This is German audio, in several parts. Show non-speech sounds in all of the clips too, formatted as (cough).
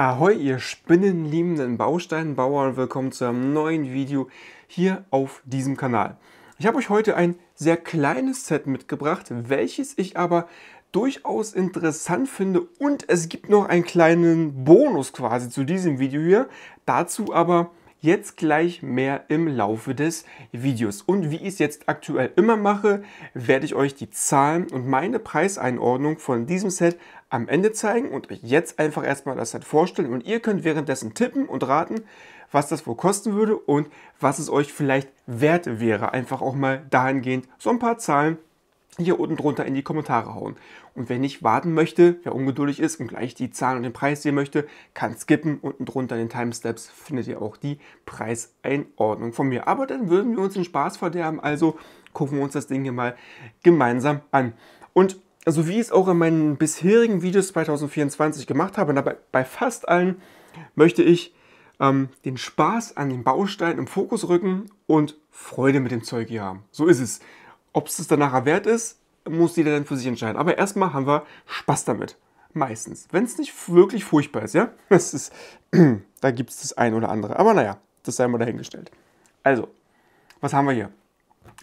Ahoi, ihr spinnenliebenden Bausteinbauer und willkommen zu einem neuen Video hier auf diesem Kanal. Ich habe euch heute ein sehr kleines Set mitgebracht, welches ich aber durchaus interessant finde und es gibt noch einen kleinen Bonus quasi zu diesem Video hier. Dazu aber jetzt gleich mehr im Laufe des Videos. Und wie ich es jetzt aktuell immer mache, werde ich euch die Zahlen und meine Preiseinordnung von diesem Set am Ende zeigen und euch jetzt einfach erstmal das Set vorstellen und ihr könnt währenddessen tippen und raten, was das wohl kosten würde und was es euch vielleicht wert wäre. Einfach auch mal dahingehend so ein paar Zahlen hier unten drunter in die Kommentare hauen. Und wer nicht warten möchte, wer ungeduldig ist und gleich die Zahlen und den Preis sehen möchte, kann skippen. Unten drunter in den Timesteps findet ihr auch die Preiseinordnung von mir. Aber dann würden wir uns den Spaß verderben, also gucken wir uns das Ding hier mal gemeinsam an. Und so wie ich es auch in meinen bisherigen Videos 2024 gemacht habe, dabei bei fast allen möchte ich ähm, den Spaß an den Bausteinen im Fokus rücken und Freude mit dem Zeug hier haben. So ist es. Ob es das danach wert ist, muss jeder dann für sich entscheiden. Aber erstmal haben wir Spaß damit. Meistens. Wenn es nicht wirklich furchtbar ist, ja? (laughs) Das ist, (clears throat) da gibt es das ein oder andere. Aber naja, das sei mal dahingestellt. Also, was haben wir hier?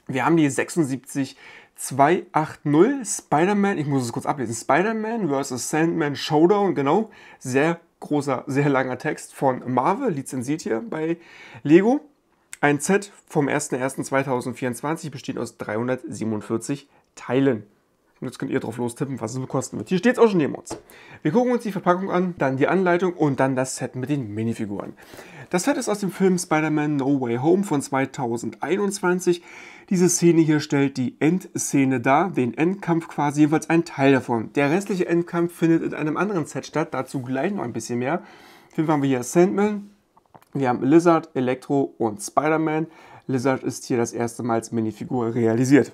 Wir haben die 76 280 Spider-Man, ich muss es kurz ablesen, Spider-Man vs. Sandman Showdown, genau, sehr großer, sehr langer Text von Marvel, lizenziert hier bei Lego. Ein Set vom 01.01.2024 besteht aus 347 Teilen. Und jetzt könnt ihr drauf lostippen, was es kosten wird. Hier steht es auch schon neben uns. Wir gucken uns die Verpackung an, dann die Anleitung und dann das Set mit den Minifiguren. Das Set ist aus dem Film Spider-Man No Way Home von 2021. Diese Szene hier stellt die Endszene dar, den Endkampf quasi, jedenfalls ein Teil davon. Der restliche Endkampf findet in einem anderen Set statt, dazu gleich noch ein bisschen mehr. Auf jeden Fall haben wir hier Sandman, wir haben Lizard, Electro und Spider-Man. Lizard ist hier das erste Mal als Minifigur realisiert.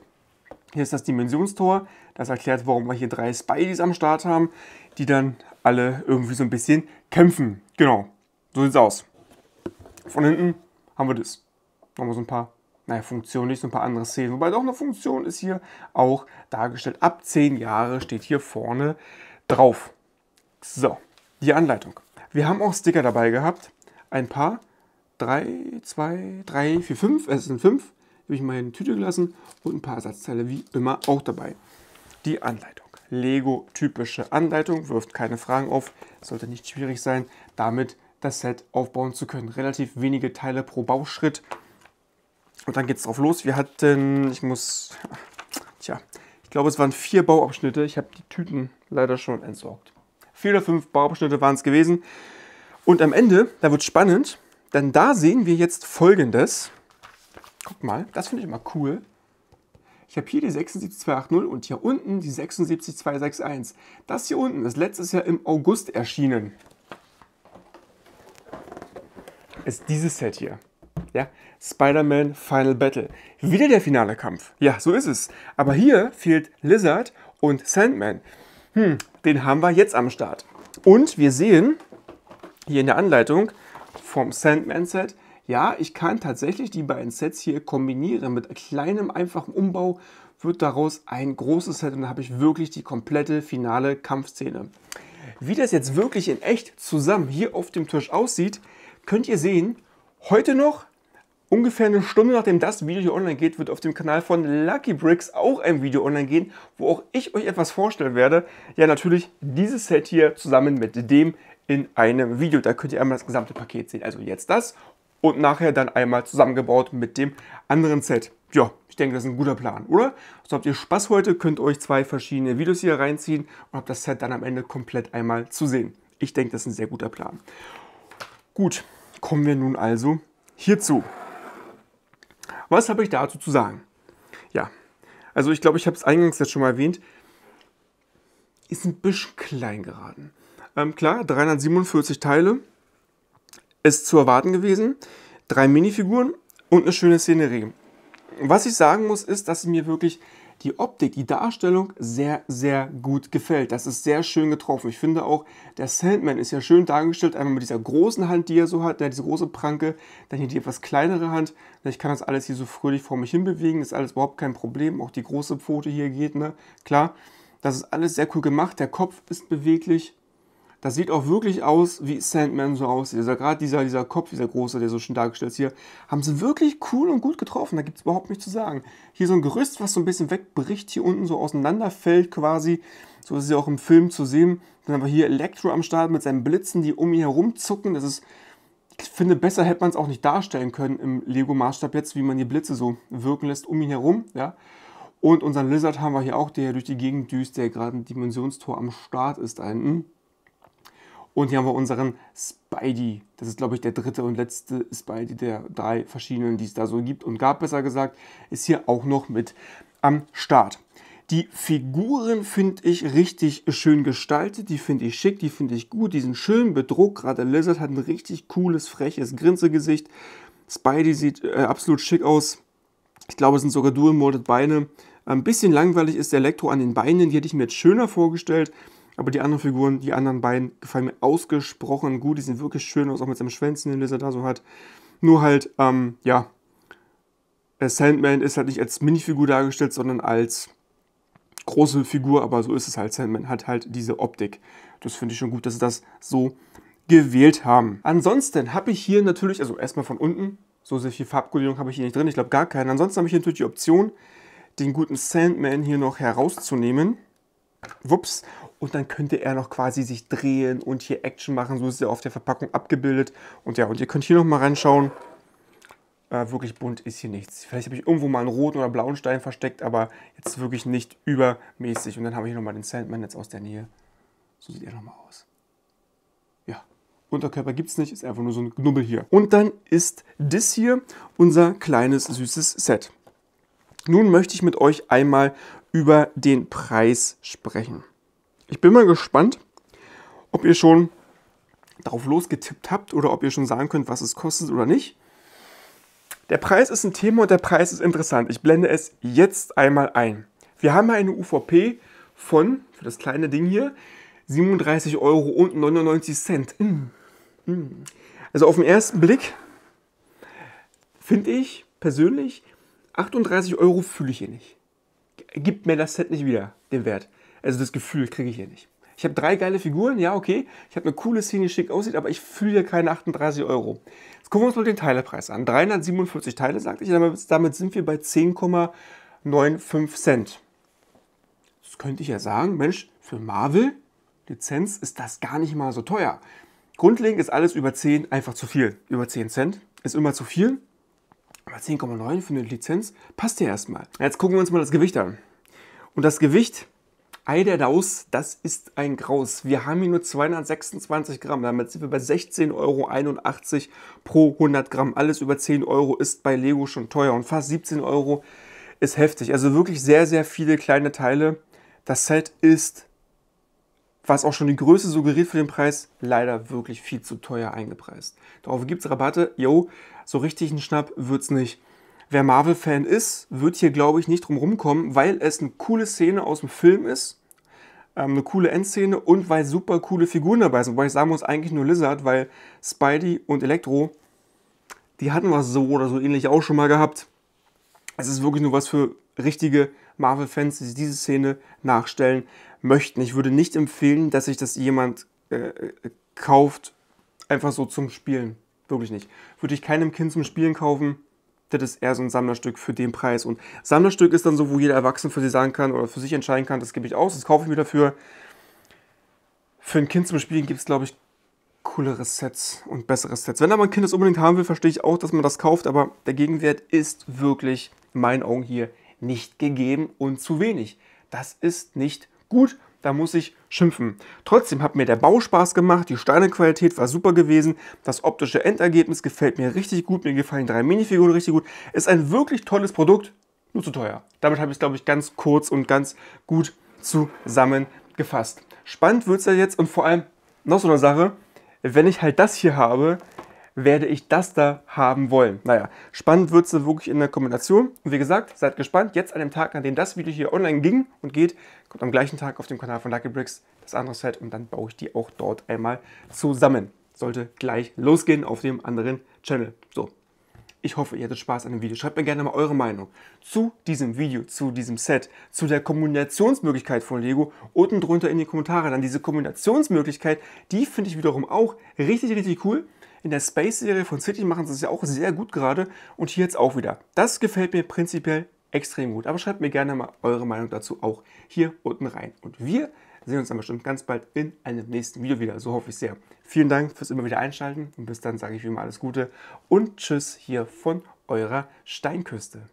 Hier ist das Dimensionstor. Das erklärt, warum wir hier drei Spideys am Start haben, die dann alle irgendwie so ein bisschen kämpfen. Genau, so sieht's aus. Von hinten haben wir das. Nochmal so ein paar, naja, Funktionen, nicht so ein paar andere Szenen. Wobei doch eine Funktion ist hier auch dargestellt. Ab zehn Jahre steht hier vorne drauf. So, die Anleitung. Wir haben auch Sticker dabei gehabt ein paar. Drei, zwei, drei, vier, fünf. Äh, es sind fünf. Habe ich mal in die Tüte gelassen. Und ein paar Ersatzteile wie immer auch dabei. Die Anleitung. Lego-typische Anleitung. Wirft keine Fragen auf. Sollte nicht schwierig sein, damit das Set aufbauen zu können. Relativ wenige Teile pro Bauschritt. Und dann geht es drauf los. Wir hatten, ich muss, tja, ich glaube, es waren vier Bauabschnitte. Ich habe die Tüten leider schon entsorgt. Vier oder fünf Bauabschnitte waren es gewesen. Und am Ende, da wird es spannend, denn da sehen wir jetzt folgendes. Guck mal, das finde ich immer cool. Ich habe hier die 76280 und hier unten die 76261. Das hier unten ist letztes Jahr im August erschienen. Ist dieses Set hier. Ja, Spider-Man Final Battle. Wieder der finale Kampf. Ja, so ist es. Aber hier fehlt Lizard und Sandman. Hm, den haben wir jetzt am Start. Und wir sehen, hier in der Anleitung vom Sandman Set, ja, ich kann tatsächlich die beiden Sets hier kombinieren. Mit kleinem, einfachen Umbau wird daraus ein großes Set und dann habe ich wirklich die komplette finale Kampfszene. Wie das jetzt wirklich in echt zusammen hier auf dem Tisch aussieht, könnt ihr sehen, heute noch, ungefähr eine Stunde nachdem das Video hier online geht, wird auf dem Kanal von Lucky Bricks auch ein Video online gehen, wo auch ich euch etwas vorstellen werde. Ja, natürlich dieses Set hier zusammen mit dem in einem Video. Da könnt ihr einmal das gesamte Paket sehen. Also jetzt das und nachher dann einmal zusammengebaut mit dem anderen Set. Ja, ich denke, das ist ein guter Plan, oder? So habt ihr Spaß heute, könnt euch zwei verschiedene Videos hier reinziehen und habt das Set dann am Ende komplett einmal zu sehen. Ich denke, das ist ein sehr guter Plan. Gut, kommen wir nun also hierzu. Was habe ich dazu zu sagen? Ja, also ich glaube, ich habe es eingangs jetzt schon mal erwähnt, ist ein bisschen klein geraten. Ähm, klar, 347 Teile ist zu erwarten gewesen. Drei Minifiguren und eine schöne Szenerie. Was ich sagen muss, ist, dass mir wirklich die Optik, die Darstellung sehr, sehr gut gefällt. Das ist sehr schön getroffen. Ich finde auch, der Sandman ist ja schön dargestellt, einmal mit dieser großen Hand, die er so hat, ja, diese große Pranke, dann hier die etwas kleinere Hand. Ich kann das alles hier so fröhlich vor mich hin bewegen, ist alles überhaupt kein Problem. Auch die große Pfote hier geht, ne? Klar, das ist alles sehr cool gemacht. Der Kopf ist beweglich. Das sieht auch wirklich aus, wie Sandman so aussieht. Also gerade dieser, dieser Kopf, dieser große, der so schön dargestellt ist hier, haben sie wirklich cool und gut getroffen. Da gibt es überhaupt nichts zu sagen. Hier so ein Gerüst, was so ein bisschen wegbricht, hier unten so auseinanderfällt quasi. So ist es ja auch im Film zu sehen. Dann haben wir hier Electro am Start mit seinen Blitzen, die um ihn herumzucken. Das ist, ich finde, besser hätte man es auch nicht darstellen können im Lego-Maßstab jetzt, wie man die Blitze so wirken lässt um ihn herum. Ja. Und unseren Lizard haben wir hier auch, der durch die Gegend düst, der gerade ein Dimensionstor am Start ist. Einen. Und hier haben wir unseren Spidey. Das ist, glaube ich, der dritte und letzte Spidey der drei verschiedenen, die es da so gibt und gab, besser gesagt, ist hier auch noch mit am Start. Die Figuren finde ich richtig schön gestaltet, die finde ich schick, die finde ich gut, die sind schön bedruckt. Gerade Lizard hat ein richtig cooles, freches Grinsegesicht. Spidey sieht äh, absolut schick aus. Ich glaube, es sind sogar dual-molded Beine. Ein bisschen langweilig ist der Elektro an den Beinen, die hätte ich mir jetzt schöner vorgestellt. Aber die anderen Figuren, die anderen beiden, gefallen mir ausgesprochen gut. Die sind wirklich schön aus, auch mit seinem Schwänzen, den Lizard da so hat. Nur halt, ähm, ja, äh, Sandman ist halt nicht als Minifigur dargestellt, sondern als große Figur, aber so ist es halt. Sandman hat halt diese Optik. Das finde ich schon gut, dass sie das so gewählt haben. Ansonsten habe ich hier natürlich, also erstmal von unten, so sehr viel Farbkodierung habe ich hier nicht drin, ich glaube gar keinen. Ansonsten habe ich hier natürlich die Option, den guten Sandman hier noch herauszunehmen. Wups und dann könnte er noch quasi sich drehen und hier Action machen. So ist er auf der Verpackung abgebildet. Und ja, und ihr könnt hier nochmal reinschauen. Äh, wirklich bunt ist hier nichts. Vielleicht habe ich irgendwo mal einen roten oder blauen Stein versteckt, aber jetzt wirklich nicht übermäßig. Und dann habe ich nochmal den Sandman jetzt aus der Nähe. So sieht er nochmal aus. Ja, Unterkörper gibt es nicht, ist einfach nur so ein Knubbel hier. Und dann ist das hier unser kleines süßes Set. Nun möchte ich mit euch einmal über den Preis sprechen. Ich bin mal gespannt, ob ihr schon darauf losgetippt habt oder ob ihr schon sagen könnt, was es kostet oder nicht. Der Preis ist ein Thema und der Preis ist interessant. Ich blende es jetzt einmal ein. Wir haben eine UVP von, für das kleine Ding hier, 37 Euro und 99 Cent. Hm. Hm. Also auf den ersten Blick finde ich persönlich, 38 Euro fühle ich hier nicht. Gibt mir das Set nicht wieder, den Wert. Also das Gefühl kriege ich hier nicht. Ich habe drei geile Figuren, ja, okay. Ich habe eine coole Szene, die schick aussieht, aber ich fühle hier keine 38 Euro. Jetzt gucken wir uns mal den Teilepreis an. 347 Teile, sagte ich. Damit, damit sind wir bei 10,95 Cent. Das könnte ich ja sagen, Mensch, für Marvel Lizenz ist das gar nicht mal so teuer. Grundlegend ist alles über 10 einfach zu viel. Über 10 Cent ist immer zu viel. Aber 10,9 für eine Lizenz passt ja erstmal. Jetzt gucken wir uns mal das Gewicht an. Und das Gewicht Ei der Daus, das ist ein Graus. Wir haben hier nur 226 Gramm. Damit sind wir bei 16,81 Euro pro 100 Gramm. Alles über 10 Euro ist bei Lego schon teuer. Und fast 17 Euro ist heftig. Also wirklich sehr, sehr viele kleine Teile. Das Set ist, was auch schon die Größe suggeriert für den Preis, leider wirklich viel zu teuer eingepreist. Darauf gibt es Rabatte. Yo, so richtig ein Schnapp wird es nicht. Wer Marvel-Fan ist, wird hier, glaube ich, nicht drum rumkommen, weil es eine coole Szene aus dem Film ist, ähm, eine coole Endszene und weil super coole Figuren dabei sind. Wobei ich sagen muss, eigentlich nur Lizard, weil Spidey und Elektro, die hatten wir so oder so ähnlich auch schon mal gehabt. Es ist wirklich nur was für richtige Marvel-Fans, die diese Szene nachstellen möchten. Ich würde nicht empfehlen, dass sich das jemand äh, äh, kauft, einfach so zum Spielen. Wirklich nicht. Würde ich keinem Kind zum Spielen kaufen das ist eher so ein Sammlerstück für den Preis. Und Sammlerstück ist dann so, wo jeder Erwachsene für sich sagen kann oder für sich entscheiden kann, das gebe ich aus, das kaufe ich mir dafür. Für ein Kind zum Spielen gibt es, glaube ich, coolere Sets und bessere Sets. Wenn aber ein Kind das unbedingt haben will, verstehe ich auch, dass man das kauft, aber der Gegenwert ist wirklich in meinen Augen hier nicht gegeben und zu wenig. Das ist nicht gut da muss ich schimpfen. Trotzdem hat mir der Bau Spaß gemacht, die Steinequalität war super gewesen, das optische Endergebnis gefällt mir richtig gut, mir gefallen drei Minifiguren richtig gut. Ist ein wirklich tolles Produkt, nur zu teuer. Damit habe ich es, glaube ich, ganz kurz und ganz gut zusammengefasst. Spannend wird es ja jetzt und vor allem noch so eine Sache, wenn ich halt das hier habe, werde ich das da haben wollen. Naja, spannend wird es wirklich in der Kombination. Und wie gesagt, seid gespannt. Jetzt an dem Tag, an dem das Video hier online ging und geht, kommt am gleichen Tag auf dem Kanal von Lucky Bricks das andere Set und dann baue ich die auch dort einmal zusammen. Sollte gleich losgehen auf dem anderen Channel. So, ich hoffe, ihr hattet Spaß an dem Video. Schreibt mir gerne mal eure Meinung zu diesem Video, zu diesem Set, zu der Kombinationsmöglichkeit von Lego unten drunter in die Kommentare. Dann diese Kombinationsmöglichkeit, die finde ich wiederum auch richtig, richtig cool. In der Space-Serie von City machen sie es ja auch sehr gut gerade und hier jetzt auch wieder. Das gefällt mir prinzipiell extrem gut. Aber schreibt mir gerne mal eure Meinung dazu auch hier unten rein. Und wir sehen uns dann bestimmt ganz bald in einem nächsten Video wieder. So hoffe ich sehr. Vielen Dank fürs immer wieder einschalten und bis dann sage ich wie immer alles Gute und Tschüss hier von eurer Steinküste.